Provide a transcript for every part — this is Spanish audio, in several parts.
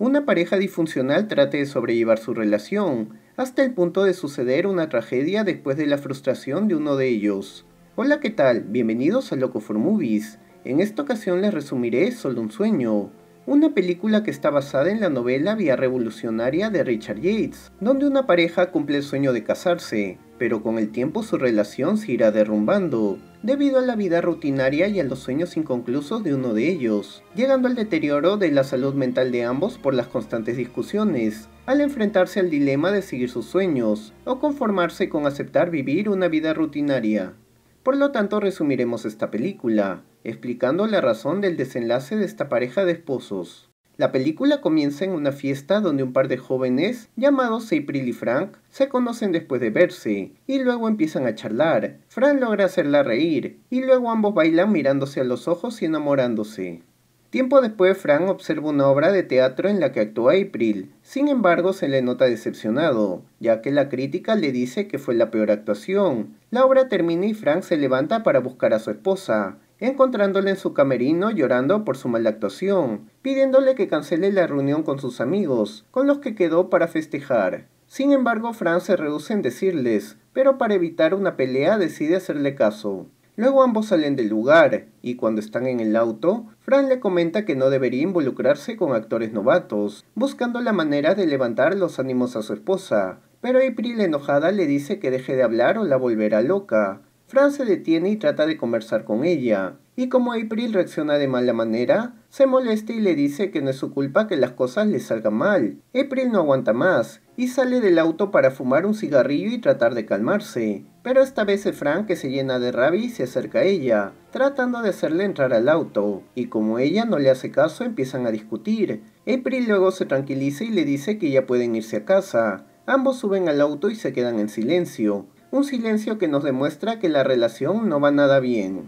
una pareja disfuncional trate de sobrellevar su relación, hasta el punto de suceder una tragedia después de la frustración de uno de ellos. Hola, ¿qué tal? Bienvenidos a Loco for Movies. En esta ocasión les resumiré Solo un sueño, una película que está basada en la novela Vía Revolucionaria de Richard Yates, donde una pareja cumple el sueño de casarse, pero con el tiempo su relación se irá derrumbando, debido a la vida rutinaria y a los sueños inconclusos de uno de ellos, llegando al deterioro de la salud mental de ambos por las constantes discusiones, al enfrentarse al dilema de seguir sus sueños o conformarse con aceptar vivir una vida rutinaria. Por lo tanto, resumiremos esta película, explicando la razón del desenlace de esta pareja de esposos. La película comienza en una fiesta donde un par de jóvenes, llamados April y Frank, se conocen después de verse, y luego empiezan a charlar. Frank logra hacerla reír, y luego ambos bailan mirándose a los ojos y enamorándose. Tiempo después, Frank observa una obra de teatro en la que actúa April. Sin embargo, se le nota decepcionado, ya que la crítica le dice que fue la peor actuación. La obra termina y Frank se levanta para buscar a su esposa, encontrándole en su camerino llorando por su mala actuación, pidiéndole que cancele la reunión con sus amigos, con los que quedó para festejar. Sin embargo, Fran se reduce en decirles, pero para evitar una pelea decide hacerle caso. Luego ambos salen del lugar, y cuando están en el auto, Fran le comenta que no debería involucrarse con actores novatos, buscando la manera de levantar los ánimos a su esposa. Pero April enojada le dice que deje de hablar o la volverá loca, Fran se detiene y trata de conversar con ella, y como April reacciona de mala manera, se molesta y le dice que no es su culpa que las cosas le salgan mal. April no aguanta más y sale del auto para fumar un cigarrillo y tratar de calmarse. Pero esta vez es Frank que se llena de rabia y se acerca a ella, tratando de hacerle entrar al auto, y como ella no le hace caso empiezan a discutir. April luego se tranquiliza y le dice que ya pueden irse a casa. Ambos suben al auto y se quedan en silencio, un silencio que nos demuestra que la relación no va nada bien.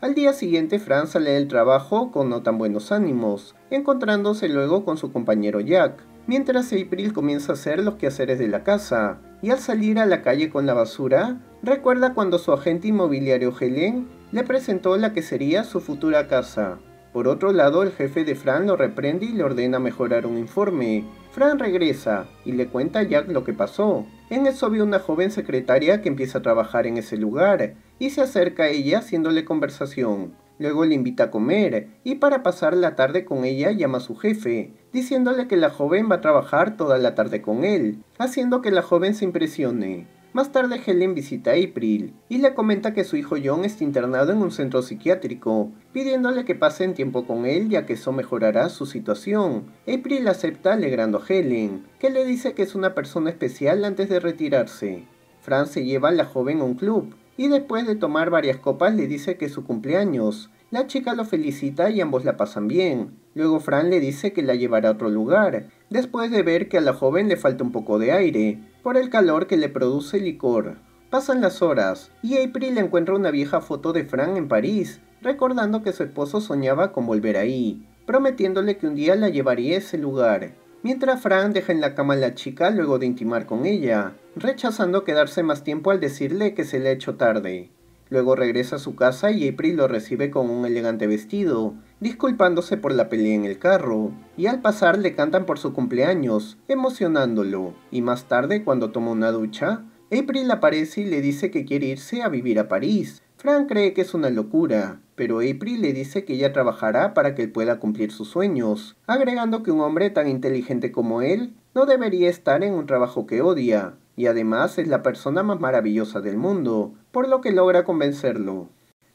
Al día siguiente, Fran sale del trabajo con no tan buenos ánimos, encontrándose luego con su compañero Jack, mientras April comienza a hacer los quehaceres de la casa, y al salir a la calle con la basura, recuerda cuando su agente inmobiliario Helen le presentó la que sería su futura casa. Por otro lado, el jefe de Fran lo reprende y le ordena mejorar un informe. Fran regresa y le cuenta a Jack lo que pasó, en eso ve una joven secretaria que empieza a trabajar en ese lugar y se acerca a ella haciéndole conversación. Luego le invita a comer y para pasar la tarde con ella llama a su jefe, diciéndole que la joven va a trabajar toda la tarde con él, haciendo que la joven se impresione. Más tarde Helen visita a April y le comenta que su hijo John está internado en un centro psiquiátrico, pidiéndole que pasen tiempo con él ya que eso mejorará su situación. April acepta alegrando a Helen, que le dice que es una persona especial antes de retirarse. Fran se lleva a la joven a un club y después de tomar varias copas le dice que es su cumpleaños. La chica lo felicita y ambos la pasan bien. Luego Fran le dice que la llevará a otro lugar, después de ver que a la joven le falta un poco de aire, por el calor que le produce el licor. Pasan las horas y April encuentra una vieja foto de Fran en París, recordando que su esposo soñaba con volver ahí, prometiéndole que un día la llevaría a ese lugar. Mientras Fran deja en la cama a la chica luego de intimar con ella, rechazando quedarse más tiempo al decirle que se le ha hecho tarde. Luego regresa a su casa y April lo recibe con un elegante vestido, disculpándose por la pelea en el carro, y al pasar le cantan por su cumpleaños, emocionándolo, y más tarde cuando toma una ducha, April aparece y le dice que quiere irse a vivir a París. Frank cree que es una locura, pero April le dice que ella trabajará para que él pueda cumplir sus sueños, agregando que un hombre tan inteligente como él no debería estar en un trabajo que odia, y además es la persona más maravillosa del mundo, por lo que logra convencerlo.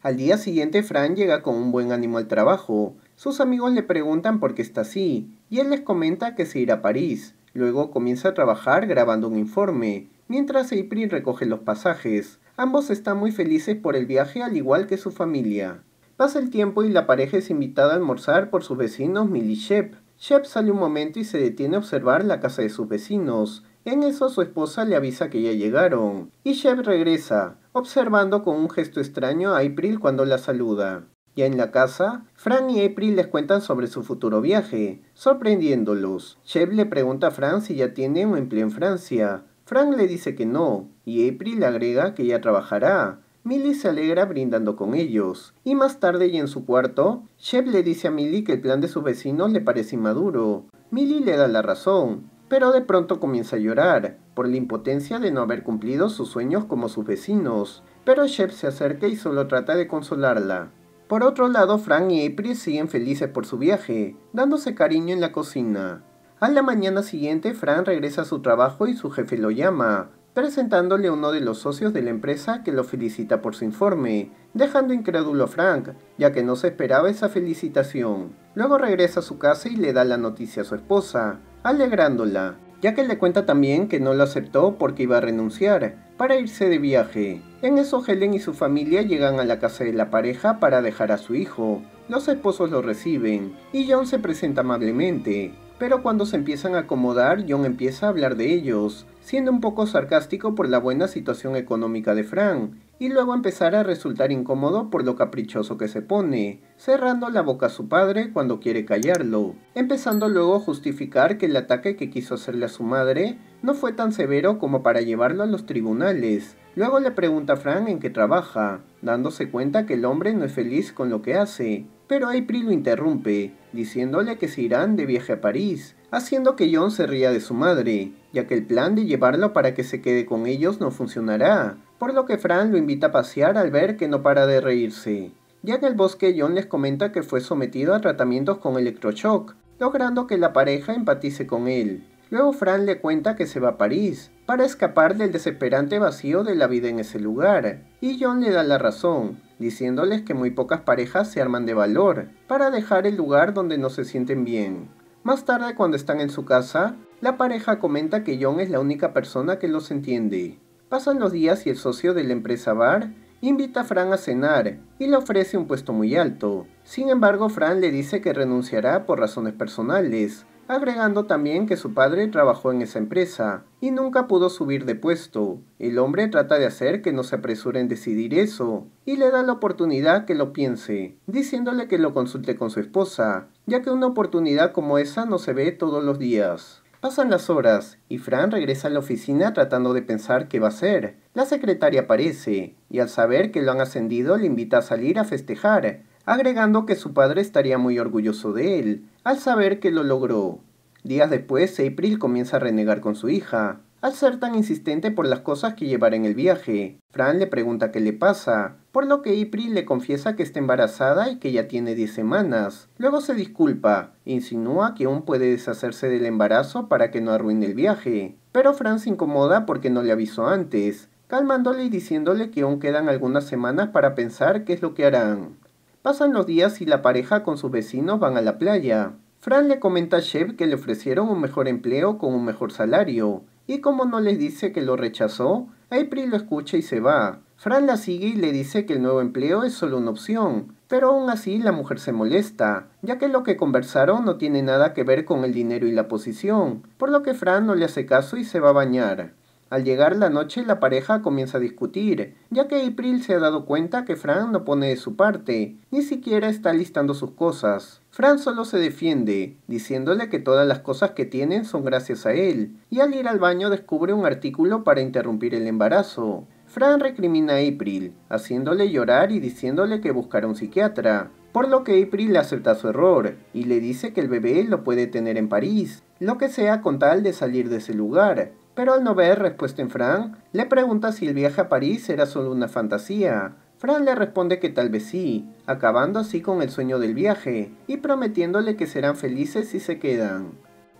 Al día siguiente Fran llega con un buen ánimo al trabajo. Sus amigos le preguntan por qué está así, y él les comenta que se irá a París. Luego comienza a trabajar grabando un informe, mientras April recoge los pasajes. Ambos están muy felices por el viaje al igual que su familia. Pasa el tiempo y la pareja es invitada a almorzar por sus vecinos Millie y Shep. Shep sale un momento y se detiene a observar la casa de sus vecinos. En eso su esposa le avisa que ya llegaron, y Shep regresa, observando con un gesto extraño a April cuando la saluda. Ya en la casa, Fran y April les cuentan sobre su futuro viaje, sorprendiéndolos. Shep le pregunta a Fran si ya tiene un empleo en Francia. Fran le dice que no, y April le agrega que ya trabajará. Millie se alegra brindando con ellos, y más tarde y en su cuarto, Shep le dice a Millie que el plan de sus vecinos le parece inmaduro. Millie le da la razón, pero de pronto comienza a llorar por la impotencia de no haber cumplido sus sueños como sus vecinos, pero Shep se acerca y solo trata de consolarla. Por otro lado, Frank y April siguen felices por su viaje, dándose cariño en la cocina. A la mañana siguiente, Frank regresa a su trabajo y su jefe lo llama, presentándole a uno de los socios de la empresa que lo felicita por su informe, dejando incrédulo a Frank, ya que no se esperaba esa felicitación. Luego regresa a su casa y le da la noticia a su esposa, alegrándola, ya que le cuenta también que no lo aceptó porque iba a renunciar para irse de viaje. En eso Helen y su familia llegan a la casa de la pareja para dejar a su hijo. Los esposos lo reciben y John se presenta amablemente, pero cuando se empiezan a acomodar, John empieza a hablar de ellos, siendo un poco sarcástico por la buena situación económica de Frank y luego empezar a resultar incómodo por lo caprichoso que se pone, cerrando la boca a su padre cuando quiere callarlo, empezando luego a justificar que el ataque que quiso hacerle a su madre no fue tan severo como para llevarlo a los tribunales. Luego le pregunta a Frank en qué trabaja, dándose cuenta que el hombre no es feliz con lo que hace, pero April lo interrumpe, diciéndole que se irán de viaje a París, haciendo que John se ría de su madre, ya que el plan de llevarlo para que se quede con ellos no funcionará, por lo que Fran lo invita a pasear al ver que no para de reírse. Ya en el bosque, John les comenta que fue sometido a tratamientos con electroshock, logrando que la pareja empatice con él. Luego Fran le cuenta que se va a París, para escapar del desesperante vacío de la vida en ese lugar, y John le da la razón, diciéndoles que muy pocas parejas se arman de valor, para dejar el lugar donde no se sienten bien. Más tarde, cuando están en su casa, la pareja comenta que John es la única persona que los entiende, Pasan los días y el socio de la empresa Bar invita a Fran a cenar y le ofrece un puesto muy alto. Sin embargo, Fran le dice que renunciará por razones personales, agregando también que su padre trabajó en esa empresa y nunca pudo subir de puesto. El hombre trata de hacer que no se apresure en decidir eso y le da la oportunidad que lo piense, diciéndole que lo consulte con su esposa, ya que una oportunidad como esa no se ve todos los días. Pasan las horas y Fran regresa a la oficina tratando de pensar qué va a hacer. La secretaria aparece y al saber que lo han ascendido le invita a salir a festejar, agregando que su padre estaría muy orgulloso de él, al saber que lo logró. Días después, April comienza a renegar con su hija, al ser tan insistente por las cosas que llevar en el viaje. Fran le pregunta qué le pasa, por lo que April le confiesa que está embarazada y que ya tiene 10 semanas. Luego se disculpa, insinúa que aún puede deshacerse del embarazo para que no arruine el viaje. Pero Fran se incomoda porque no le avisó antes, calmándole y diciéndole que aún quedan algunas semanas para pensar qué es lo que harán. Pasan los días y la pareja con sus vecinos van a la playa. Fran le comenta a Chef que le ofrecieron un mejor empleo con un mejor salario, y como no les dice que lo rechazó, April lo escucha y se va, Fran la sigue y le dice que el nuevo empleo es solo una opción, pero aún así la mujer se molesta, ya que lo que conversaron no tiene nada que ver con el dinero y la posición, por lo que Fran no le hace caso y se va a bañar. Al llegar la noche la pareja comienza a discutir, ya que April se ha dado cuenta que Fran no pone de su parte, ni siquiera está listando sus cosas. Fran solo se defiende, diciéndole que todas las cosas que tienen son gracias a él, y al ir al baño descubre un artículo para interrumpir el embarazo. Fran recrimina a April, haciéndole llorar y diciéndole que buscará un psiquiatra, por lo que April acepta su error y le dice que el bebé lo puede tener en París, lo que sea con tal de salir de ese lugar. Pero al no ver respuesta en Fran, le pregunta si el viaje a París era solo una fantasía. Fran le responde que tal vez sí, acabando así con el sueño del viaje y prometiéndole que serán felices si se quedan.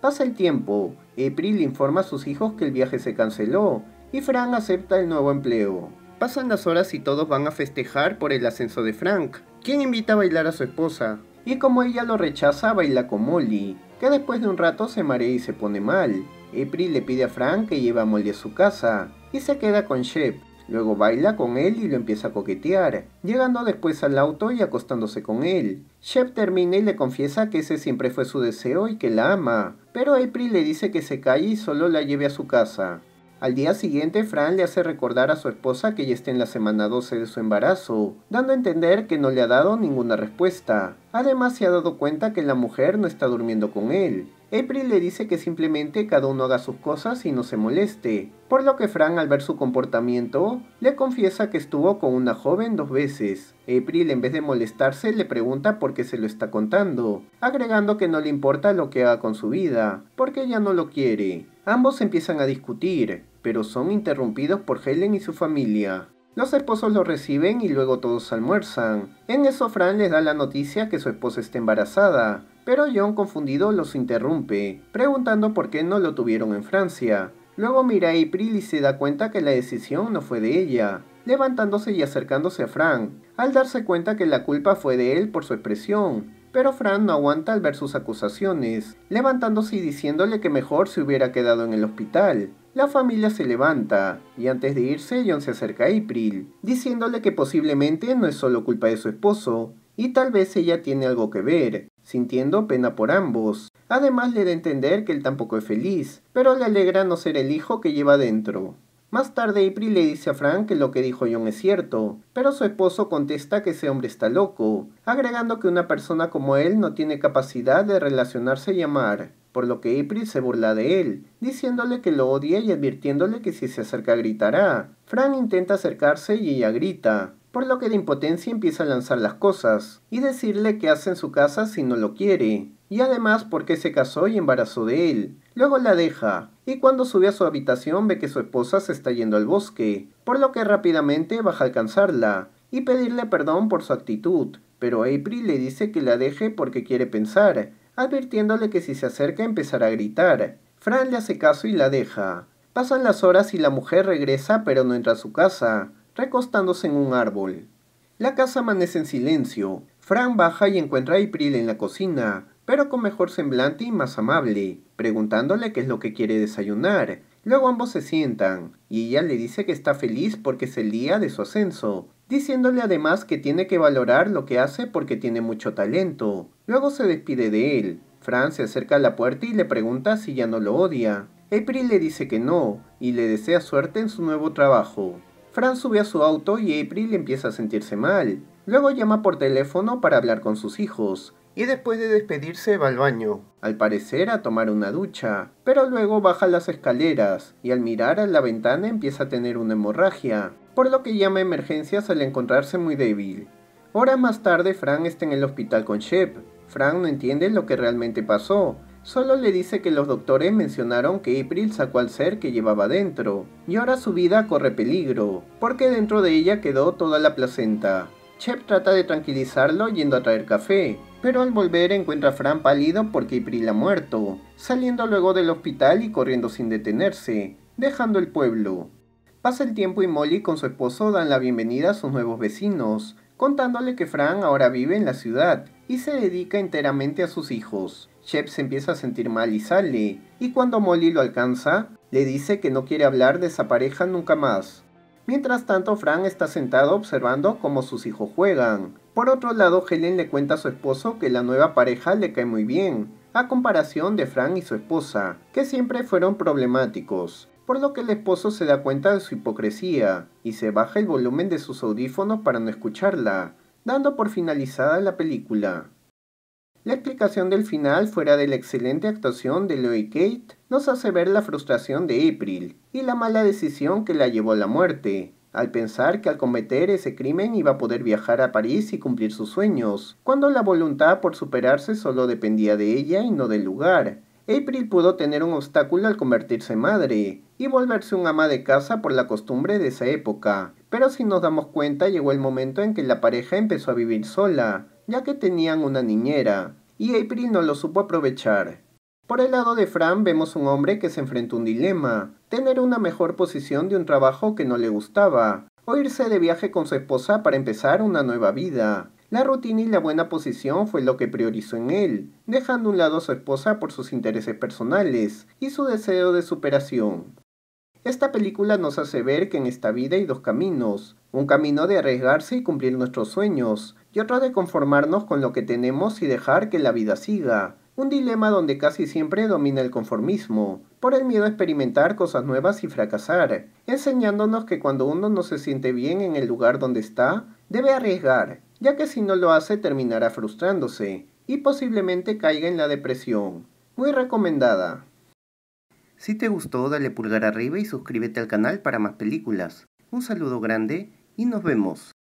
Pasa el tiempo, April informa a sus hijos que el viaje se canceló y Frank acepta el nuevo empleo. Pasan las horas y todos van a festejar por el ascenso de Frank, quien invita a bailar a su esposa, y como ella lo rechaza, baila con Molly, que después de un rato se marea y se pone mal. April le pide a Frank que lleve a Molly a su casa, y se queda con Shep. Luego baila con él y lo empieza a coquetear, llegando después al auto y acostándose con él. Shep termina y le confiesa que ese siempre fue su deseo y que la ama, pero April le dice que se calle y solo la lleve a su casa. Al día siguiente, Fran le hace recordar a su esposa que ya está en la semana 12 de su embarazo, dando a entender que no le ha dado ninguna respuesta. Además, se ha dado cuenta que la mujer no está durmiendo con él, April le dice que simplemente cada uno haga sus cosas y no se moleste, por lo que Fran al ver su comportamiento le confiesa que estuvo con una joven dos veces. April en vez de molestarse le pregunta por qué se lo está contando, agregando que no le importa lo que haga con su vida, porque ella no lo quiere. Ambos empiezan a discutir, pero son interrumpidos por Helen y su familia. Los esposos lo reciben y luego todos almuerzan. En eso Fran les da la noticia que su esposa está embarazada, pero John confundido los interrumpe, preguntando por qué no lo tuvieron en Francia. Luego mira a April y se da cuenta que la decisión no fue de ella, levantándose y acercándose a Frank, al darse cuenta que la culpa fue de él por su expresión. Pero Frank no aguanta al ver sus acusaciones, levantándose y diciéndole que mejor se hubiera quedado en el hospital. La familia se levanta, y antes de irse John se acerca a April, diciéndole que posiblemente no es solo culpa de su esposo, y tal vez ella tiene algo que ver, sintiendo pena por ambos. Además le da a entender que él tampoco es feliz, pero le alegra no ser el hijo que lleva dentro. Más tarde April le dice a Frank que lo que dijo John es cierto, pero su esposo contesta que ese hombre está loco, agregando que una persona como él no tiene capacidad de relacionarse y amar, por lo que April se burla de él, diciéndole que lo odia y advirtiéndole que si se acerca gritará. Frank intenta acercarse y ella grita, por lo que de impotencia empieza a lanzar las cosas y decirle qué hace en su casa si no lo quiere, y además porque se casó y embarazó de él. Luego la deja, y cuando sube a su habitación ve que su esposa se está yendo al bosque, por lo que rápidamente baja a alcanzarla y pedirle perdón por su actitud, pero April le dice que la deje porque quiere pensar, advirtiéndole que si se acerca empezará a gritar. Fran le hace caso y la deja. Pasan las horas y la mujer regresa pero no entra a su casa, recostándose en un árbol. La casa amanece en silencio. Fran baja y encuentra a April en la cocina, pero con mejor semblante y más amable, preguntándole qué es lo que quiere desayunar. Luego ambos se sientan, y ella le dice que está feliz porque es el día de su ascenso, diciéndole además que tiene que valorar lo que hace porque tiene mucho talento. Luego se despide de él. Fran se acerca a la puerta y le pregunta si ya no lo odia. April le dice que no, y le desea suerte en su nuevo trabajo. Fran sube a su auto y April empieza a sentirse mal. Luego llama por teléfono para hablar con sus hijos. Y después de despedirse va al baño, al parecer a tomar una ducha, pero luego baja las escaleras y al mirar a la ventana empieza a tener una hemorragia, por lo que llama a emergencias al encontrarse muy débil. Horas más tarde Fran está en el hospital con Shep. Fran no entiende lo que realmente pasó, Solo le dice que los doctores mencionaron que April sacó al ser que llevaba dentro, y ahora su vida corre peligro, porque dentro de ella quedó toda la placenta. Chep trata de tranquilizarlo yendo a traer café, pero al volver encuentra a Fran pálido porque April ha muerto, saliendo luego del hospital y corriendo sin detenerse, dejando el pueblo. Pasa el tiempo y Molly con su esposo dan la bienvenida a sus nuevos vecinos, contándole que Fran ahora vive en la ciudad y se dedica enteramente a sus hijos. Shep se empieza a sentir mal y sale, y cuando Molly lo alcanza, le dice que no quiere hablar de esa pareja nunca más. Mientras tanto, Fran está sentado observando cómo sus hijos juegan. Por otro lado, Helen le cuenta a su esposo que la nueva pareja le cae muy bien, a comparación de Fran y su esposa, que siempre fueron problemáticos, por lo que el esposo se da cuenta de su hipocresía y se baja el volumen de sus audífonos para no escucharla, dando por finalizada la película. La explicación del final, fuera de la excelente actuación de Louis Kate, nos hace ver la frustración de April y la mala decisión que la llevó a la muerte, al pensar que al cometer ese crimen iba a poder viajar a París y cumplir sus sueños, cuando la voluntad por superarse solo dependía de ella y no del lugar. April pudo tener un obstáculo al convertirse en madre y volverse un ama de casa por la costumbre de esa época. Pero si nos damos cuenta llegó el momento en que la pareja empezó a vivir sola, ya que tenían una niñera, y April no lo supo aprovechar. Por el lado de Fran vemos un hombre que se enfrentó a un dilema, tener una mejor posición de un trabajo que no le gustaba, o irse de viaje con su esposa para empezar una nueva vida. La rutina y la buena posición fue lo que priorizó en él, dejando a un lado a su esposa por sus intereses personales y su deseo de superación. Esta película nos hace ver que en esta vida hay dos caminos, un camino de arriesgarse y cumplir nuestros sueños, y otra de conformarnos con lo que tenemos y dejar que la vida siga. Un dilema donde casi siempre domina el conformismo, por el miedo a experimentar cosas nuevas y fracasar, enseñándonos que cuando uno no se siente bien en el lugar donde está, debe arriesgar, ya que si no lo hace terminará frustrándose y posiblemente caiga en la depresión. Muy recomendada. Si te gustó, dale pulgar arriba y suscríbete al canal para más películas. Un saludo grande y nos vemos.